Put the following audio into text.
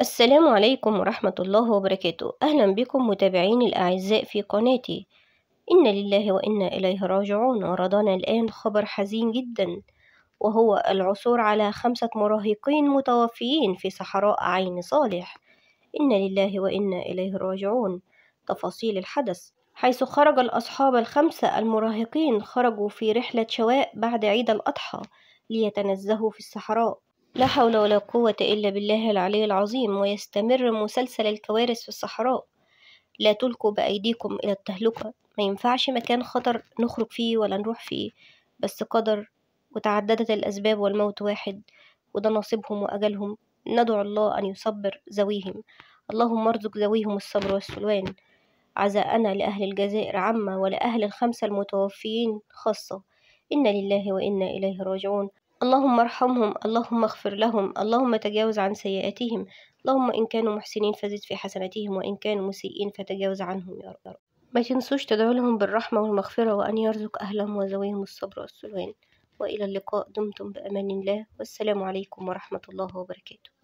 السلام عليكم ورحمة الله وبركاته أهلا بكم متابعين الأعزاء في قناتي إن لله وإنا إليه راجعون وردنا الآن خبر حزين جدا وهو العثور على خمسة مراهقين متوفيين في صحراء عين صالح إن لله وإنا إليه راجعون تفاصيل الحدث حيث خرج الأصحاب الخمسة المراهقين خرجوا في رحلة شواء بعد عيد الأضحى ليتنزهوا في الصحراء لا حول ولا قوة إلا بالله العلي العظيم ويستمر مسلسل الكوارث في الصحراء لا تلقوا بأيديكم إلى التهلكة ما ينفعش مكان خطر نخرج فيه ولا نروح فيه بس قدر وتعددت الأسباب والموت واحد وده نصيبهم وأجلهم ندعو الله أن يصبر ذويهم اللهم ارزق ذويهم الصبر والسلوان عزاءنا لأهل الجزائر عامة ولأهل الخمسة المتوفيين خاصة إنا لله وإنا إليه راجعون اللهم ارحمهم اللهم اغفر لهم اللهم تجاوز عن سيئاتهم اللهم إن كانوا محسنين فزد في حسناتهم وإن كانوا مسيئين فتجاوز عنهم يا رب ما تنسوش تدعو لهم بالرحمة والمغفرة وأن يرزق أهلهم وزويهم الصبر والسلوان وإلى اللقاء دمتم بأمان الله والسلام عليكم ورحمة الله وبركاته